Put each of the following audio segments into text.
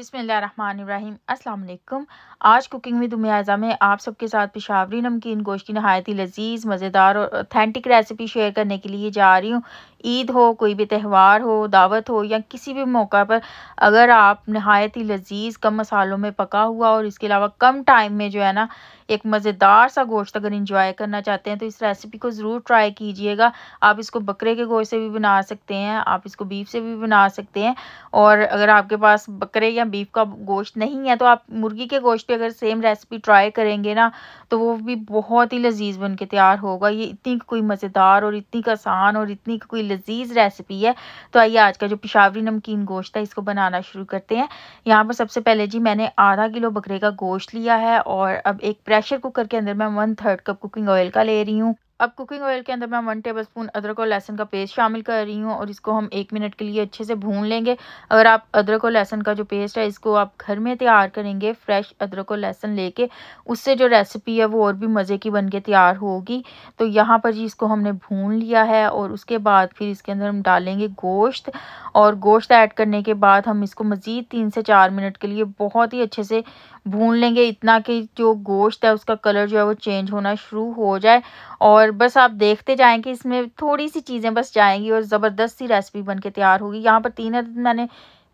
बिसमीम अल्लाम आज कुकिंग विद उमियाज़ा में आप सबके साथ पिशावरी नमकीन गोश्त की नहायत ही लजीज़ मज़ेदार और ऑथेंटिक रेसिपी शेयर करने के लिए जा रही हूँ ईद हो कोई भी त्यौहार हो दावत हो या किसी भी मौका पर अगर आप नहायत ही लजीज कम मसालों में पका हुआ और इसके अलावा कम टाइम में जो है ना एक मज़ेदार सा गोश्त अगर इंजॉय करना चाहते हैं तो इस रेसिपी को ज़रूर ट्राई कीजिएगा आप इसको बकरे के गोश्त से भी बना सकते हैं आप इसको बीफ से भी बना सकते हैं और अगर आपके पास बकरे या बीफ का गोश्त नहीं है तो आप मुर्गी के गोश्त पे अगर सेम रेसिपी ट्राई करेंगे ना तो वो भी बहुत ही लजीज बन के तैयार होगा ये इतनी कोई मज़ेदार और इतनी आसान और इतनी कोई लजीज़ रेसिपी है तो आइए आज का जो पिशावरी नमकीन गोश्त है इसको बनाना शुरू करते हैं यहाँ पर सबसे पहले जी मैंने आधा किलो बकरे का गोश्त लिया है और अब एक प्रेशर कुकर के अंदर मैं one third cup cooking oil का ले रही हूँ अब कुकिंग ऑयल के अंदर मैं वन टेबल स्पून अदरक और लहसुन का पेस्ट शामिल कर रही हूँ और इसको हम एक मिनट के लिए अच्छे से भून लेंगे अगर आप अदरक और लहसुन का जो पेस्ट है इसको आप घर में तैयार करेंगे फ्रेश अदरक और लहसुन लेके उससे जो रेसिपी है वो और भी मज़े की बन के तैयार होगी तो यहाँ पर जी इसको हमने भून लिया है और उसके बाद फिर इसके अंदर हम डालेंगे गोश्त और गोश्त ऐड करने के बाद हम इसको मज़ीद तीन से चार मिनट के लिए बहुत ही अच्छे से भून लेंगे इतना कि जो गोश्त है उसका कलर जो है वो चेंज होना शुरू हो जाए और और बस आप देखते जाएंगे इसमें थोड़ी सी चीज़ें बस जाएंगी और ज़बरदस्त सी रेसिपी बन के तैयार होगी यहाँ पर तीन मैंने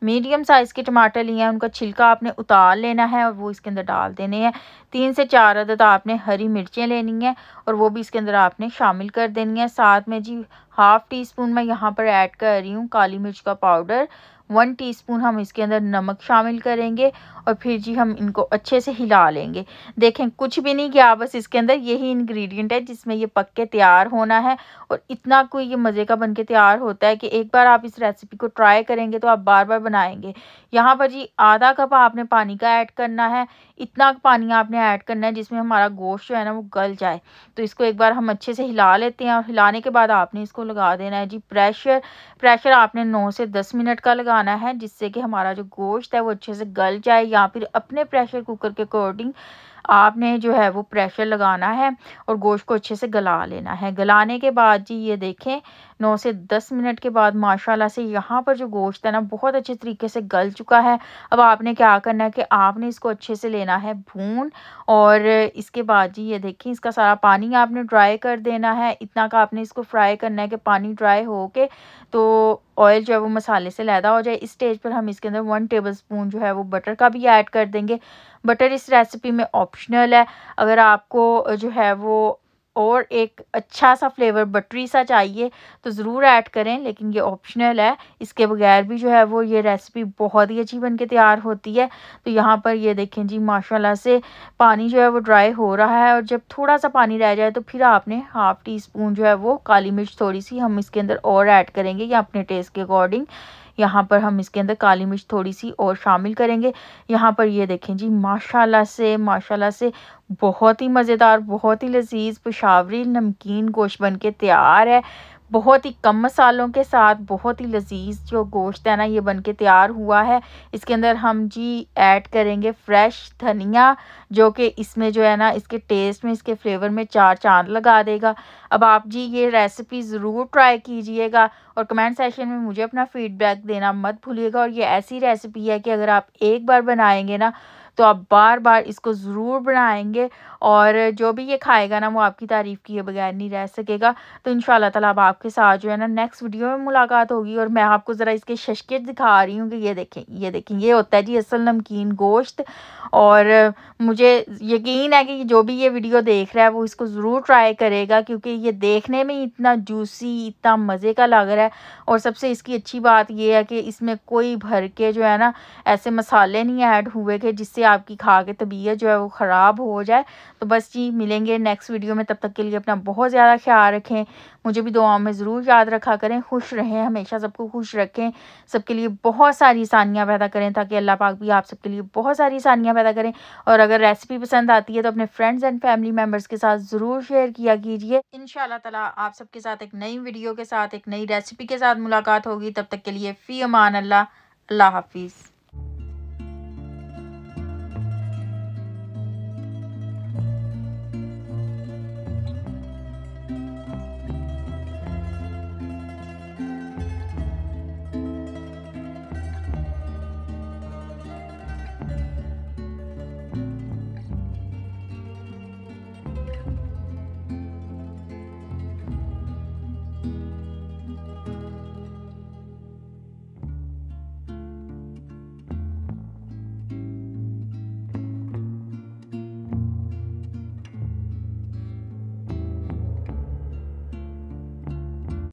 मीडियम साइज़ के टमाटर लिए हैं उनका छिलका आपने उतार लेना है और वो इसके अंदर डाल देने हैं तीन से चार अदद आपने हरी मिर्चें लेनी है और वो भी इसके अंदर आपने शामिल कर देनी है साथ में जी हाफ़ टी स्पून मैं यहाँ पर ऐड कर रही हूँ काली मिर्च का पाउडर वन टीस्पून हम इसके अंदर नमक शामिल करेंगे और फिर जी हम इनको अच्छे से हिला लेंगे देखें कुछ भी नहीं गया बस इसके अंदर यही इंग्रेडिएंट है जिसमें ये पक के तैयार होना है और इतना कोई ये मज़े का बन के तैयार होता है कि एक बार आप इस रेसिपी को ट्राई करेंगे तो आप बार बार बनाएंगे यहाँ पर जी आधा कप आपने पानी का ऐड करना है इतना पानी आपने ऐड करना है जिसमें हमारा गोश्त जो है ना वो गल जाए तो इसको एक बार हम अच्छे से हिला लेते हैं और हिलाने के बाद आपने इसको लगा देना है जी प्रेशर प्रेशर आपने नौ से दस मिनट का लगाना है जिससे कि हमारा जो गोश्त है वो अच्छे से गल जाए या फिर अपने प्रेशर कुकर के अकॉर्डिंग आपने जो है वो प्रेशर लगाना है और गोश्त को अच्छे से गला लेना है गलाने के बाद जी ये देखें नौ से दस मिनट के बाद माशाल्लाह से यहाँ पर जो गोश्त है ना बहुत अच्छे तरीके से गल चुका है अब आपने क्या करना है कि आपने इसको अच्छे से लेना है भून और इसके बाद जी ये देखें इसका सारा पानी आपने ड्राई कर देना है इतना का आपने इसको फ्राई करना है कि पानी ड्राई हो के तो ऑयल जो है वो मसाले से लैदा हो जाए इस स्टेज पर हम इसके अंदर वन टेबल स्पून जो है वो बटर का भी ऐड कर देंगे बटर इस रेसिपी में ऑप्शनल है अगर आपको जो है वो और एक अच्छा सा फ्लेवर बटरी सा चाहिए तो ज़रूर ऐड करें लेकिन ये ऑप्शनल है इसके बगैर भी जो है वो ये रेसिपी बहुत ही अच्छी बनके तैयार होती है तो यहाँ पर ये देखें जी माशाल्लाह से पानी जो है वो ड्राई हो रहा है और जब थोड़ा सा पानी रह जाए तो फिर आपने हाफ़ टी स्पून जो है वो काली मिर्च थोड़ी सी हम इसके अंदर और ऐड करेंगे या अपने टेस्ट के अकॉर्डिंग यहाँ पर हम इसके अंदर काली मिर्च थोड़ी सी और शामिल करेंगे यहाँ पर ये देखें जी माशाल्लाह से माशाल्लाह से बहुत ही मज़ेदार बहुत ही लजीज पेशावरी नमकीन गोश्त बन के तैयार है बहुत ही कम मसालों के साथ बहुत ही लजीज जो गोश्त है ना ये बन के तैयार हुआ है इसके अंदर हम जी ऐड करेंगे फ्रेश धनिया जो कि इसमें जो है ना इसके टेस्ट में इसके फ्लेवर में चार चांद लगा देगा अब आप जी ये रेसिपी ज़रूर ट्राई कीजिएगा और कमेंट सेशन में मुझे अपना फीडबैक देना मत भूलिएगा और ये ऐसी रेसिपी है कि अगर आप एक बार बनाएंगे ना तो आप बार बार इसको ज़रूर बनाएंगे और जो भी ये खाएगा ना वो आपकी तारीफ़ किए बगैर नहीं रह सकेगा तो इन ताला अब आपके साथ जो है ना नेक्स्ट वीडियो में मुलाकात होगी और मैं आपको ज़रा इसके शशके दिखा रही हूँ कि ये देखें ये देखें ये होता है जी असल नमकीन गोश्त और मुझे यकीन है कि जो भी ये वीडियो देख रहा है वो इसको ज़रूर ट्राई करेगा क्योंकि ये देखने में इतना जूसी इतना मज़े का लग रहा है और सबसे इसकी अच्छी बात यह है कि इसमें कोई भर के जो है ना ऐसे मसाले नहीं ऐड हुए कि जिससे आपकी खा के तबीयत जो है वो ख़राब हो जाए तो बस जी मिलेंगे नेक्स्ट वीडियो में तब तक के लिए अपना बहुत ज़्यादा ख्याल रखें मुझे भी दुआओं में ज़रूर याद रखा करें खुश रहें हमेशा सबको खुश रखें सबके लिए बहुत सारी आसानियाँ पैदा करें ताकि अल्लाह पाक भी आप सबके लिए बहुत सारी आसानियाँ पैदा करें और अगर रेसिपी पसंद आती है तो अपने फ्रेंड्स एंड फैमिली मेम्बर्स के साथ ज़रूर शेयर किया कीजिए इन ताला आप सबके साथ एक नई वीडियो के साथ एक नई रेसिपी के साथ मुलाकात होगी तब तक के लिए फ़ी अमान अल्लाह अल्लाह हाफिज़